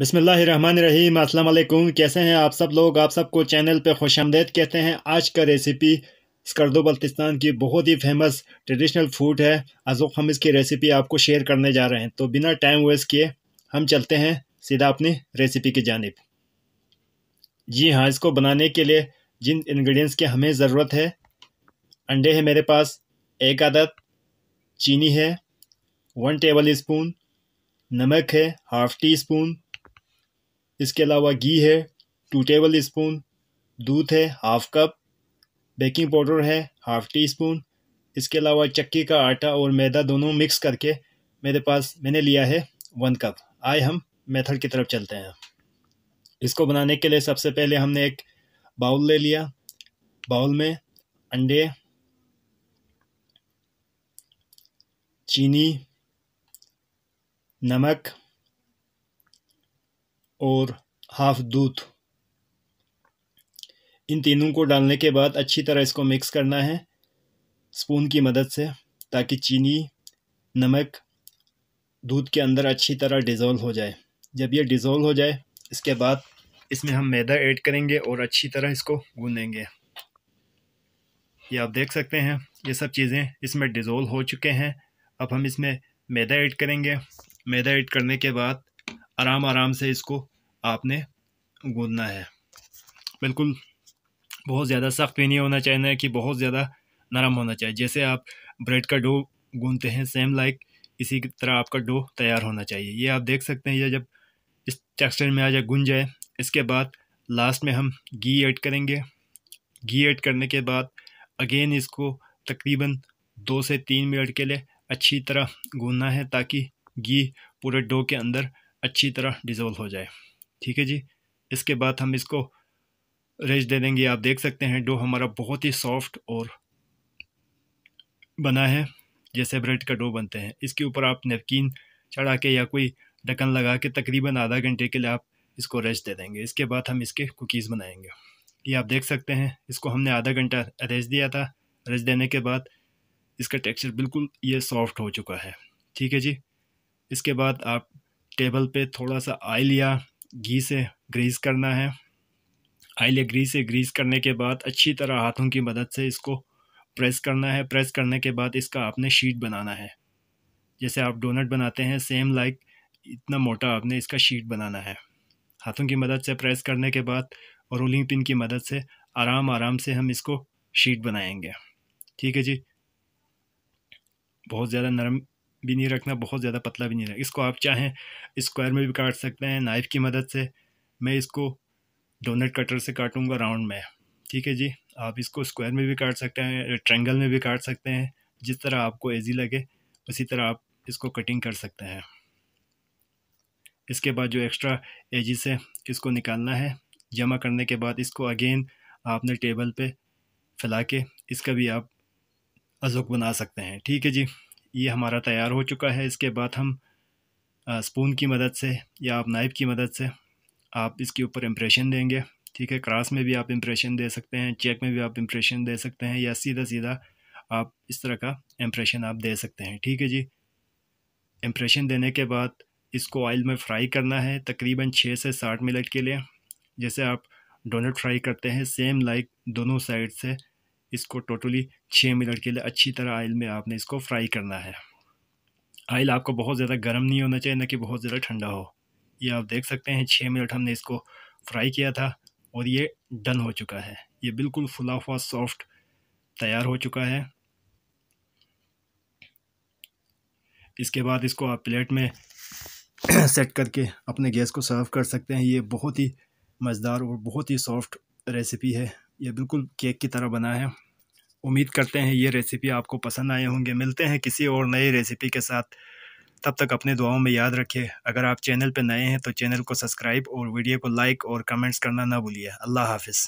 बसमिल अल्लाम कैसे हैं आप सब लोग आप सबको चैनल पे खुश आमदेद कहते हैं आज का रेसिपी स्कर्दो बल्तिस्तान की बहुत ही फेमस ट्रेडिशनल फूड है अजोक हम इसकी रेसिपी आपको शेयर करने जा रहे हैं तो बिना टाइम वेस्ट किए हम चलते हैं सीधा अपनी रेसिपी की जानब जी हाँ इसको बनाने के लिए जिन इन्ग्रीडियंट्स की हमें ज़रूरत है अंडे है मेरे पास एक आदत चीनी है वन टेबल स्पून नमक है हाफ़ टी स्पून इसके अलावा घी है टू टेबल स्पून दूध है हाफ कप बेकिंग पाउडर है हाफ टी स्पून इसके अलावा चक्की का आटा और मैदा दोनों मिक्स करके मेरे पास मैंने लिया है वन कप आए हम मेथड की तरफ चलते हैं इसको बनाने के लिए सबसे पहले हमने एक बाउल ले लिया बाउल में अंडे चीनी नमक और हाफ दूध इन तीनों को डालने के बाद अच्छी तरह इसको मिक्स करना है स्पून की मदद से ताकि चीनी नमक दूध के अंदर अच्छी तरह डिज़ोल्व हो जाए जब ये डिज़ोल्व हो जाए इसके बाद इसमें हम मैदा ऐड करेंगे और अच्छी तरह इसको गूंदेंगे ये आप देख सकते हैं ये सब चीज़ें इसमें डिज़ोल्व हो चुके हैं अब हम इसमें मैदा ऐड करेंगे मैदा ऐड करने के बाद आराम आराम से इसको आपने गूँधना है बिल्कुल बहुत ज़्यादा सख्त भी नहीं होना चाहिए कि बहुत ज़्यादा नरम होना चाहिए जैसे आप ब्रेड का डो गूँधते हैं सेम लाइक इसी की तरह आपका डो तैयार होना चाहिए ये आप देख सकते हैं ये जब इस टेक्सचर में आ जाए गूंज जाए इसके बाद लास्ट में हम घी ऐड करेंगे घी ऐड करने के बाद अगेन इसको तकरीबन दो से तीन मिनट के लिए अच्छी तरह गूँधना है ताकि घी पूरे डो के अंदर अच्छी तरह डिज़ोल्व हो जाए ठीक है जी इसके बाद हम इसको रेज दे देंगे आप देख सकते हैं डो हमारा बहुत ही सॉफ्ट और बना है जैसे ब्रेड का डो बनते हैं इसके ऊपर आप नमकीन चढ़ा के या कोई ढक्कन लगा के तकरीबन आधा घंटे के लिए आप इसको रेस्ट दे देंगे इसके बाद हम इसके कुकीज़ बनाएंगे ये आप देख सकते हैं इसको हमने आधा घंटा रेस्ट दिया था रेस्ट देने के बाद इसका टेक्सचर बिल्कुल ये सॉफ्ट हो चुका है ठीक है जी इसके बाद आप टेबल पे थोड़ा सा आयल या घी से ग्रीस करना है आयल या घी से ग्रीस करने के बाद अच्छी तरह हाथों की मदद से इसको प्रेस करना है प्रेस करने के बाद इसका आपने शीट बनाना है जैसे आप डोनट बनाते हैं सेम लाइक इतना मोटा आपने इसका शीट बनाना है हाथों की मदद से प्रेस करने के बाद और रोलिंग पिन की मदद से आराम आराम से हम इसको शीट बनाएंगे ठीक है जी बहुत ज़्यादा नरम भी नहीं रखना बहुत ज़्यादा पतला भी नहीं रखना इसको आप चाहें स्क्वायर में भी काट सकते हैं नाइफ़ की मदद से मैं इसको डोनट कटर से काटूँगा राउंड में ठीक है जी आप इसको स्क्वायर में भी काट सकते हैं ट्रेंगल में भी काट सकते हैं जिस तरह आपको ईजी लगे उसी तरह आप इसको कटिंग कर सकते हैं इसके बाद जो एक्स्ट्रा एजिस है इसको निकालना है जमा करने के बाद इसको अगेन आपने टेबल पे फैला के इसका भी आप अजुक बना सकते हैं ठीक है जी ये हमारा तैयार हो चुका है इसके बाद हम स्पून की मदद से या आप नाइफ की मदद से आप इसके ऊपर इम्प्रेशन देंगे ठीक है क्रॉस में भी आप इम्प्रेशन दे सकते हैं चेक में भी आप इम्प्रेशन दे सकते हैं या सीधा सीधा आप इस तरह का इम्प्रेशन आप दे सकते हैं ठीक है जी इम्प्रेशन देने के बाद इसको ऑयल में फ्राई करना है तकरीबन छः से साठ मिनट के लिए जैसे आप डोनट फ्राई करते हैं सेम लाइक दोनों साइड से इसको टोटली छः मिनट के लिए अच्छी तरह आयल में आपने इसको फ्राई करना है आयल आपको बहुत ज़्यादा गर्म नहीं होना चाहिए ना कि बहुत ज़्यादा ठंडा हो ये आप देख सकते हैं छः मिनट हमने इसको फ्राई किया था और ये डन हो चुका है ये बिल्कुल फुला हुआ सॉफ्ट तैयार हो चुका है इसके बाद इसको आप प्लेट में सेट करके अपने गैस को सर्व कर सकते हैं ये बहुत ही मज़ेदार और बहुत ही सॉफ्ट रेसिपी है ये बिल्कुल केक की तरह बना है उम्मीद करते हैं ये रेसिपी आपको पसंद आए होंगे मिलते हैं किसी और नई रेसिपी के साथ तब तक अपने दुआओं में याद रखिए अगर आप चैनल पर नए हैं तो चैनल को सब्सक्राइब और वीडियो को लाइक और कमेंट्स करना ना भूलिए अल्लाह हाफिज़